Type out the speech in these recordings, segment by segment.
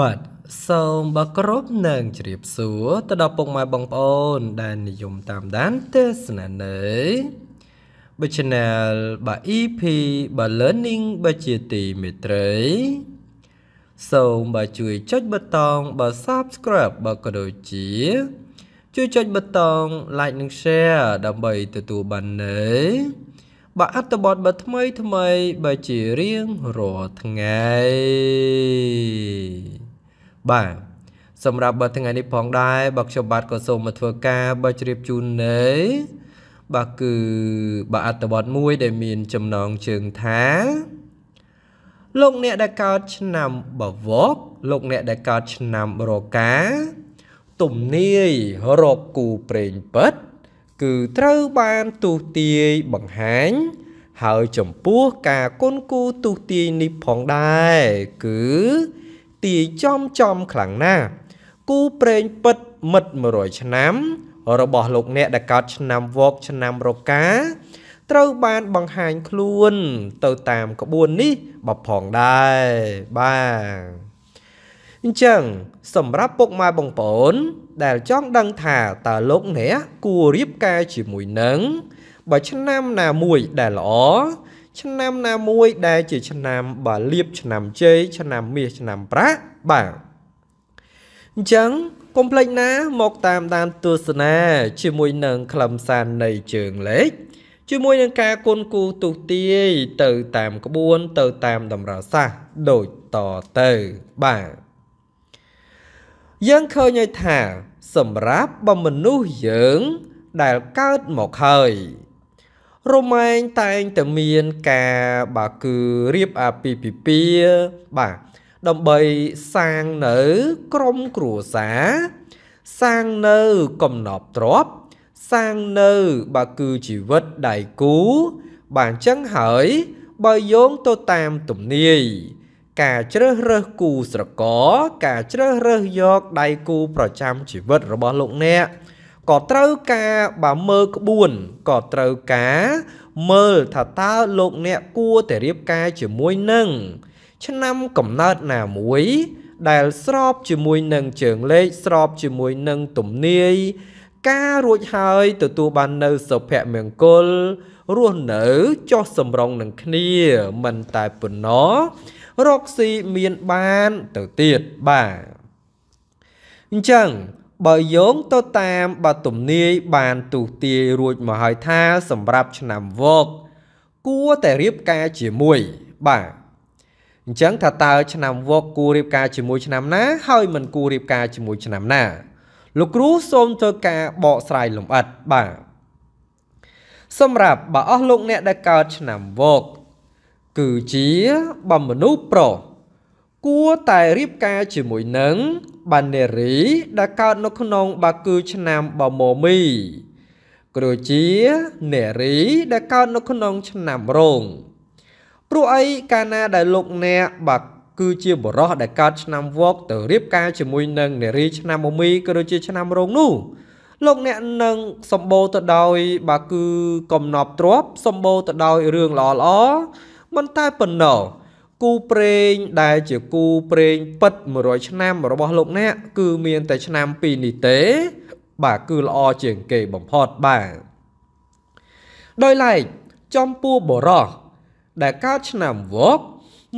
បាទសូមបើគ្រប់នឹងជ្រាបសួរទៅដល់ពុកម៉ែបងប្អូនដែលនិយមតាមដានទេសនានៅបើ Channel បាទ EP បាទ Learning បាទជាទីមេត្រីសូមបាទជួយចុចប៊ូតុងបាទ Subscribe បាទក៏ដូចជា ជួយចុចប៊ូតុង Like និង Share ដើម្បីទទួលបាននៅបាទអត្ថបទបាទថ្មីថ្មីបាទជារៀងរាល់ថ្ងៃបាទសម្រាប់បើថ្ងៃនេះផងដែរបើខ្ញុំបាទក៏សូមមកធ្វើការបើជ្រាបជូននៅបាទគឺបាទអត្ថបទមួយដែលមានចំណងជើងថាលោកអ្នកដែលកើតឆ្នាំបវកលោកអ្នកដែលកើតឆ្នាំរកាទំនាយរកគូប្រេងពិតគឺត្រូវបានទូទាយបង្ហាញ ហើយចំពោះការគុណគូទូទាយនេះផងដែរគឺទាយចំចំខ្លាំងណាគូប្រេងពិតមិត្ត100ឆ្នាំ របស់លោកអ្នកដែលកើតឆ្នាំវកឆ្នាំរកាត្រូវបានបង្ហាញខ្លួន ទៅតាមក្បួននេះបផងដែរបាទអញ្ចឹងសម្រាប់ពុកម៉ែបងប្អូន ដែលចង់ដឹងថាតើលោកអ្នក គួររៀបការជាមួយនឹងបើឆ្នាំណាមួយដែលល្អឆ្នាំណាមួយដែលជាឆ្នាំបាលៀបឆ្នាំជ័យឆ្នាំមាសឆ្នាំប្រាក់បាទអញ្ចឹងកុំភ្លេចណា មកតាមដានទស្សនាជាមួយនឹងខ្លឹមសារនៃជើងលេខជាមួយនឹងការគុណគូទុទាយទៅតាមក្បួនទៅតាមតម្រូវសាសដូចតទៅបាទយើងឃើញឲ្យថា សម្រាប់បំមនុស្សយើង ដែលកើតមកហើយរមែងតែងតែមានការបាទគឺរៀបអាពាហ៍ពិពាហ៍បាទដើម្បីសាងនៅក្រុមគ្រួសារសាងនៅកំណប់ទ្រព្យសាងនៅបាទគឺជីវិតដៃគូ បាទអញ្ចឹងហើយបើយោងទៅតាមទំនាយការជ្រើសរើសគូស្រករការជ្រើសរើសយកដៃគូប្រចាំជីវិតរបស់លោកអ្នកក៏ត្រូវការបើមើលក្បួនក៏ត្រូវការមើលថាតើលោកអ្នកគួរតែរៀបការជាមួយនឹងឆ្នាំកំណើតណាមួយ ដែល ស្របជាមួយនឹងជើងលេខស្រប ជាមួយនឹងទំនាយការរួចហើយទទួលបាននៅសុភមង្គលរស់នៅចោះសម្រងនឹងគ្នាមិនតែប៉ុណ្ណោះរកស៊ីមានបានទៅទៀតបាទអញ្ចឹងបើយោងទៅតាមបទទំនាយបានទូទាយរួចមកហើយថាសម្រាប់ឆ្នាំវក គួរតែរៀបការជាមួយបាទអញ្ចឹងថាតើឆ្នាំវក គួររៀបការជាមួយឆ្នាំណា ហើយមិនគួររៀបការជាមួយឆ្នាំណា លោកគ្រូសូមធ្វើការបកស្រាយលម្អិតបាទសម្រាប់បើអស់លោក អ្នក ដែលកើតឆ្នាំវក គឺជាបំមនុស្សប្រុសគួរតែរៀបការជាមួយនឹងបានារីដែលកើតនៅក្នុងបាគឺឆ្នាំបមមី គ្រូជានារីដែលកើតនៅក្នុងឆ្នាំរោងព្រោះអីកាលណាដែលលោកអ្នកបាគឺជាបរោះដែលកើតឆ្នាំវកទៅរៀបការជាមួយនឹងនារីឆ្នាំមមីក៏ដូចជាឆ្នាំរោងនោះលោកអ្នកនឹងសម្បូរទៅដោយបាទគឺកំណប់ទ្រពសម្បូរទៅដោយរឿងល្អល្អមិនតែប៉ុណ្ណោះគូប្រេង ដែលជាគូប្រេងពិត100ឆ្នាំរបស់លោកអ្នក គឺមានតែឆ្នាំ2នេះទេ បាទគឺល្អជាងគេបំផុតបាទដោយឡែកចំពោះបរោះដែលកើតឆ្នាំវក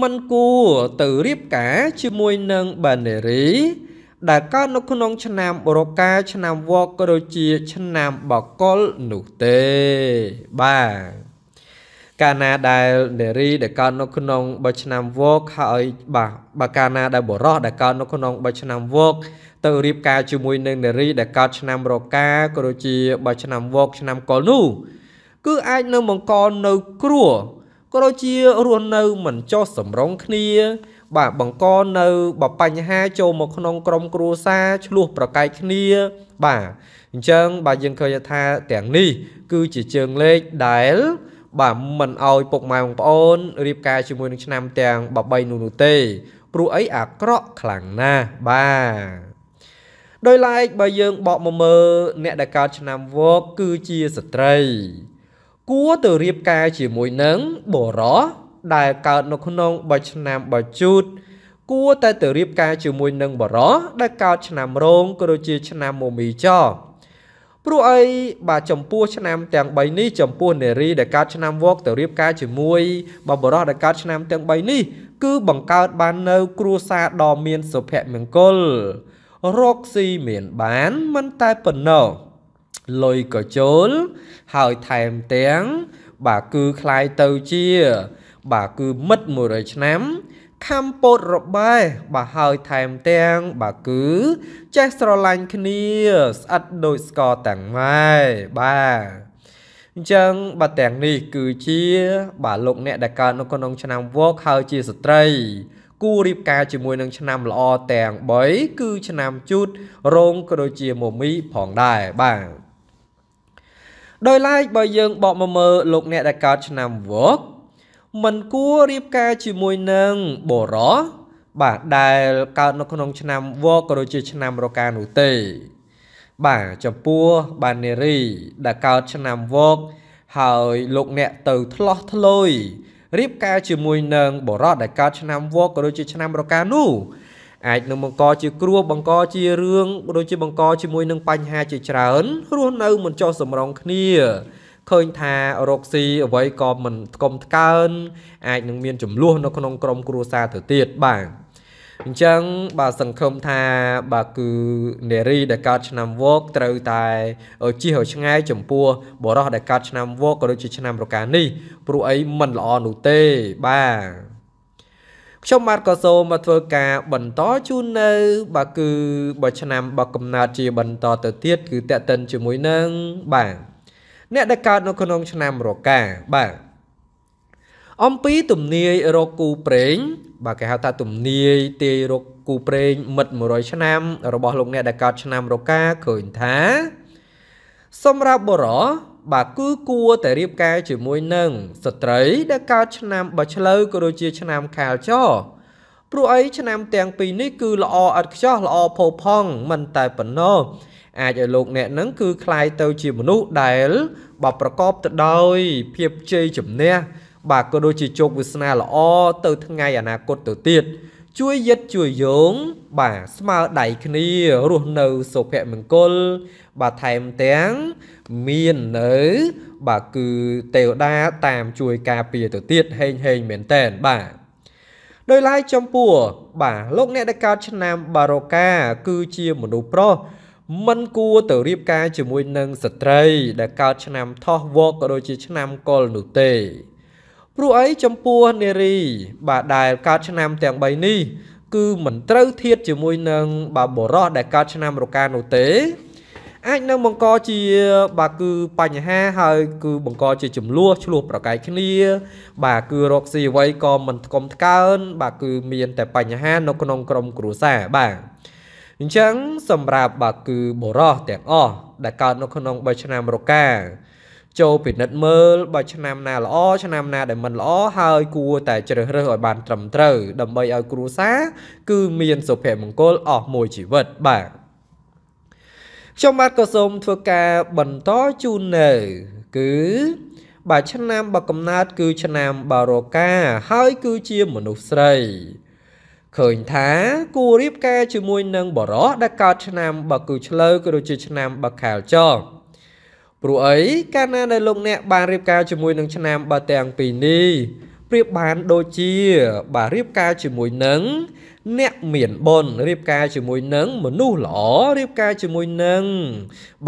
มันគួរទៅរៀបការជាមួយនឹងបានេរី ដែលកើតនៅក្នុង ឆ្នាំរកាឆ្នាំវកក៏ដូចជាឆ្នាំបកុលនោះទេបាទកាលណាដែលនារីដែលកើតនៅក្នុង3ឆ្នាំវកហើយបាទបើកាលណាដែលបុរសដែលកើតនៅក្នុង3ឆ្នាំវកទៅរៀបការជាមួយនឹងនារីដែលកើតឆ្នាំ រកាក៏ដូចជា3ឆ្នាំវកឆ្នាំកុលនោះគឺអាចនឹងបង្កនៅគ្រោះក៏ដូចជារស់នៅមិនចុះសម្រុងគ្នា បាទបង្កនៅបបញ្ហាចូលមកក្នុងក្រុមគ្រួសារឆ្លោះប្រកែកគ្នាបាទអញ្ចឹងបាទយើងឃើញថាទាំងនេះគឺជាជើងលេខដែលបាទមិនអោយពុកម៉ែបងប្អូនរៀបការជាមួយនឹងឆ្នាំទាំង13នោះនោះទេព្រោះអីអាក្រក់ខ្លាំងណាស់បាទដោយឡែកបើយើងបកមកមើលអ្នកដែលកើតឆ្នាំវកគឺជាស្ត្រីគួរទៅរៀបការជាមួយនឹងបរោះដែលកើតនៅក្នុងបើឆ្នាំបើជូត គួរតែទៅរៀបការជាមួយនឹងបរោះដែលកើតឆ្នាំរោងក៏ដូចជាឆ្នាំមមីចោព្រោះអីបាទចំពោះឆ្នាំទាំង3នេះចំពោះនារីដែលកើតឆ្នាំវកទៅរៀបការជាមួយបបរោះដែលកើតឆ្នាំទាំង3នេះគឺបង្កើតបាននៅគ្រួសារដ៏មានសុភមង្គលរកស៊ីមានបានមិនតែប៉ុណ្ណោះលុយក៏ចូល ហើយថែមទាំងបាទគឺคล้ายទៅជា បាទគឺមិត្ត100ឆ្នាំខំពោតរបែបើហើយថែមទាំងបើគឺ ចេះស្រឡាញ់គ្នាស្អិតដូចស្ករទាំងម៉ែបាទអញ្ចឹងបើទាំងនេះ គឺជាបាទលោកអ្នកដែលកើតនៅក្នុងឆ្នាំវកហើយជាស្ត្រីគូរៀបការជាមួយនឹងឆ្នាំល្អទាំង3គឺ ឆ្នាំជូតរោងក៏ដូចជាមមីផងដែរបាទដោយឡែកបើយើងបកមកមើលលោកអ្នកដែលកើតឆ្នាំវកមិនគួររៀបការជាមួយនឹងបរោះបាទដែលកើតនៅក្នុងឆ្នាំវកក៏ដូចជាឆ្នាំរកានោះទេបាទចំពោះបាននារីដែលកើតឆ្នាំវក ហើយលោកអ្នកទៅឆ្លោះធ្លោយរៀបការជាមួយនឹងបរោះដែលកើតឆ្នាំវកក៏ដូចជាឆ្នាំរកានោះអាចនឹងបង្កជាគ្រោះបង្កជារឿងដូចជាបង្កជាមួយនឹងបញ្ហាជាច្រើនរស់នៅមិនចុះសម្រងគ្នាឃើញថារកស៊ីអ្វីក៏មិនស្គមថ្កើនអាចនឹងមានចំនួននៅក្នុង ក្រុមគ្រួសារទៅទៀតបាទអញ្ចឹងបាទសង្ឃឹមថាបាទគឺនារីដែលកើតឆ្នាំវកត្រូវតែជិះឲ្យឆ្ងាយចំពោះបរោះដែលកើតឆ្នាំវកក៏ដូចជាឆ្នាំរកានេះព្រោះអីមិនល្អនោះទេបាទខ្ញុំបាទក៏សូមមកធ្វើការបន្តជូននៅ បាទគឺបើឆ្នាំបើកំណត់ជាបន្តទៅទៀតគឺតេតិន ជាមួយនឹងបាទអ្នកដែលកើតនៅក្នុងឆ្នាំរកាបាទអំពីទំនាយរកគូប្រេងបាទគេហៅថាទំនាយទាយរកគូប្រេងមិត្ត100ឆ្នាំ របស់លោកអ្នកដែលកើតឆ្នាំរកាឃើញថា សម្រាប់បរោះបាទគឺគួរតែរៀបការជាមួយនឹងស្ត្រី ដែលកើតឆ្នាំបឆ្លូវក៏ដូចជាឆ្នាំខាលចរព្រោះអីឆ្នាំទាំងពីរនេះគឺល្អឥតខ្ចោះល្អផូរផង់មិនតែប៉ុណ្ណោះអាចឲ្យលោកអ្នកនឹងគឺคล้ายទៅជាមនុស្សដែលបើប្រកបទៅដោយ ភាពជ័យជំនះបាទក៏ដូចជាជោគវាសនាល្អទៅថ្ងៃអនាគតទៅទៀត ជួយយឹតជួយយងបាទស្មើដៃគ្នារស់នៅសុភមង្គលបាទថែមទាំងមាននៅ បាទគឺទេវតាតាមជួយការពារទៅទៀតហេងហេងមែនតែនបាទដោយឡែកចំពោះបាទលោកអ្នកដែលកើតឆ្នាំបារូកាគឺជាមនុស្សប្រុសមិនគួរទៅរៀបការជាមួយនឹងស្ត្រីដែលកើតឆ្នាំថោះវកក៏ដូចជាឆ្នាំកុលនោះទេ ព្រោះអីចំពោះនារី បាទដែលកើតឆ្នាំទាំង3នេះ គឺមិនត្រូវធៀបជាមួយនឹងបាទបុរសដែលកើតឆ្នាំរកានោះទេ អាចនឹងបង្កជា បាទគឺបញ្ហាហើយ គឺបង្កជាចំនួនឆ្លោះប្រកែកគ្នា បាទគឺរកស៊ីអ្វីក៏មិនស្គមថ្កើន បាទគឺមាន តែបញ្ហានៅក្នុងក្រុមគ្រួសារបាទអញ្ចឹងសម្រាប់បាទគឺបុរសទាំងអស់ដែលកើតនៅក្នុង3ឆ្នាំរកាចូលពិនិត្យមើលបើឆ្នាំណាល្អឆ្នាំណាដែលមិនល្អហើយ គួរតែជ្រើសរើសឲ្យបានត្រឹមត្រូវដើម្បីឲ្យគ្រួសារគឺមានសុភមង្គលអស់មួយជីវិតបាទខ្ញុំបាទក៏សូមធ្វើការបន្តជូននៅគឺ បាទឆ្នាំបកកំណើតគឺឆ្នាំបារកាហើយគឺជាមនុស្សស្រីឃើញថាគួររៀបការជាមួយនឹងបរោះដែលកើតឆ្នាំបកូឆ្លូវក៏ដូចជាឆ្នាំបកខាលចរព្រោះអីកាលណាដែលលោកអ្នកបានរៀបការជាមួយនឹងឆ្នាំបើទាំងពីរនេះប្រៀបបានដូចជា បាទរៀបការជាមួយនឹងអ្នកមានបុណ្យរៀបការជាមួយនឹងមនុស្សល្អរៀបការជាមួយនឹង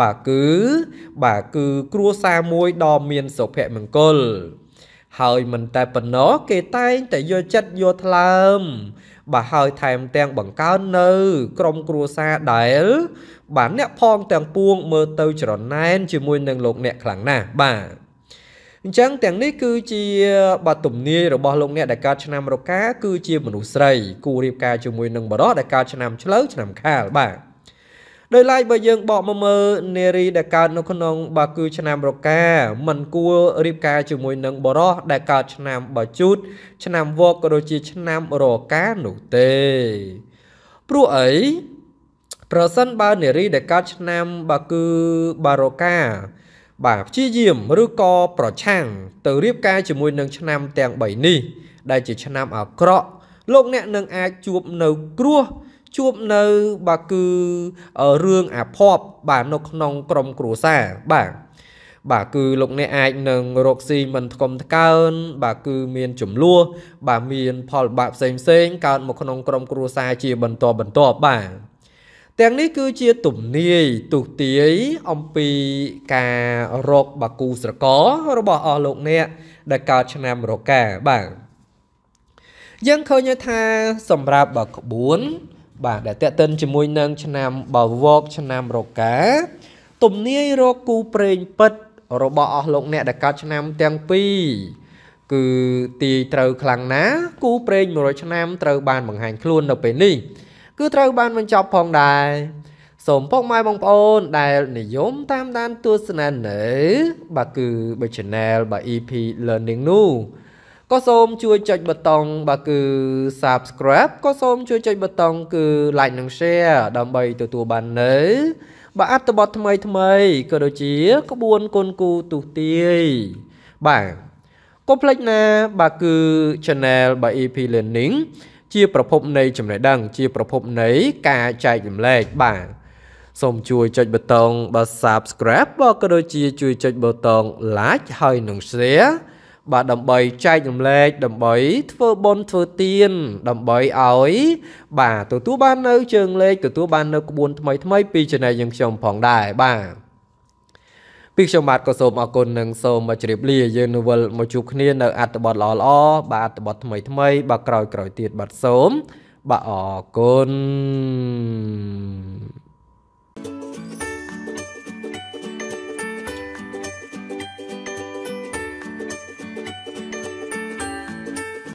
បាទគឺបាទគឺគ្រួសារមួយដ៏មានសុភមង្គល ហើយមិនតែប៉ុណ្ណោះគេតែងតែយកចិត្តយកថ្លើមបាទហើយថែមទាំងបង្កើននៅក្រុមគ្រួសារដែលបាទអ្នកផងទាំងពួងមើលទៅច្រណែនជាមួយនឹងលោកអ្នកខ្លាំងណាស់បាទអញ្ចឹងទាំងនេះគឺជាបាទទំនាយរបស់លោកអ្នកដែលកើតឆ្នាំរកា គឺជាមនុស្សស្រីគូរៀបការជាមួយនឹងបរិសដែលកើតឆ្នាំឆ្លូវឆ្នាំខាលបាទដោយឡែកបើយើងបកមកមើលនារីដែលកើតនៅក្នុងបើគឺឆ្នាំរកាមិនគួររៀបការជាមួយនឹងបរោះដែលកើតឆ្នាំបជូតឆ្នាំវកក៏ដូចជាឆ្នាំរកានោះទេ ព្រោះអីប្រសិនបើនារីដែលកើតឆ្នាំបើគឺបារកា បាទព្យាយាមឬក៏ប្រឆាំងទៅរៀបការជាមួយនឹង ឆ្នាំទាំង3នេះដែលជាឆ្នាំអាក្រក់លោកអ្នកនឹងអាចជួបនៅគ្រោះជួបនៅបាទគឺរឿងអាភ័ព្វបាទនៅក្នុងក្រមគ្រួសារបាទបាទគឺលោកអ្នកអាចនឹងរកស៊ីមិនថ្កុំថ្កើនបាទគឺមានចំនួនបាទមានផលបាក់ផ្សេងផ្សេងកើតមកក្នុងក្រមគ្រួសារជាបន្តបន្ទាប់បាទទាំងនេះគឺជាទំនាយទុទាយអំពីការរកបាគូស្រករបស់អស់លោកអ្នកដែលកើតឆ្នាំរកាបាទយើងឃើញថាសម្រាប់បើក្បួនបាទដែលតេតិនជាមួយនឹងឆ្នាំបវកឆ្នាំរកាទំនាយរកគូប្រេងពិតរបស់អស់លោកអ្នកដែលកើតឆ្នាំទាំងពីរគឺទាយត្រូវខ្លាំងណាគូប្រេង100ឆ្នាំត្រូវបានបង្ហាញខ្លួននៅពេលនេះគឺត្រូវបានបញ្ចប់ផងដែរសូមពុកម៉ែបងប្អូន ដែលនិយមតាមដានទស្សនានៅ បាទគឺបើ channel បាទ EP learning នោះក៏សូមជួយចុចប៊ូតុងបាទគឺ subscribe ក៏សូមជួយចុចប៊ូតុងគឺ like និង share ដើម្បីទទួលបាននៅ បាទអត្ថបទថ្មីថ្មីក៏ដូចជាក្បួនគុនគូទុទាយបាទកុំភ្លេចណាបាទគឺ channel បាទ EP Learning ជាប្រភពនៃ ចំណេះដឹងជាប្រភពនៃការចែករំលែកបាទសូមជួយចុចប៊ូតុងបាទ subscribe បាទក៏ដូចជាជួយចុចប៊ូតុង like ហើយនិង share បាទដើម្បីចែករំលែកដើម្បី ធ្វើបុណ្យធ្វើទានដើម្បីឲ្យ បាទទទួលបាននៅជើងលេខទទួលបាន នៅក្បួន ថ្មី ថ្មីពីចំណែកយើងខ្ញុំផងដែរបាទពីខ្ញុំបាទក៏សូមអរគុណនិងសូមជម្រាបលាយើងនៅវិលមកជួបគ្នានៅអត្ថបទល្អល្អបាទអត្ថបទថ្មីថ្មី បាទក្រោយក្រោយទៀតបាទសូមបាទអរគុណ